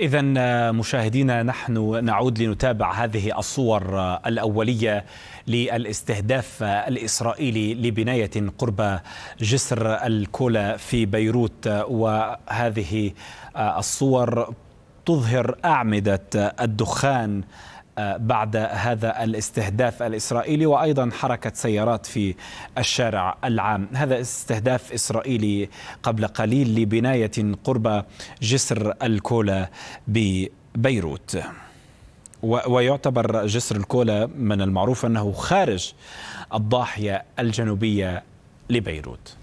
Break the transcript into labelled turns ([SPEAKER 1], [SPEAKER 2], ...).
[SPEAKER 1] إذا آه، مشاهدينا نحن نعود لنتابع هذه الصور آه، الأولية للاستهداف آه، الإسرائيلي لبناية قرب جسر الكولا في بيروت وهذه الصور تظهر أعمدة الدخان آه، بعد هذا الاستهداف الاسرائيلي وايضا حركه سيارات في الشارع العام، هذا استهداف اسرائيلي قبل قليل لبنايه قرب جسر الكولا ببيروت. ويعتبر جسر الكولا من المعروف انه خارج الضاحيه الجنوبيه لبيروت.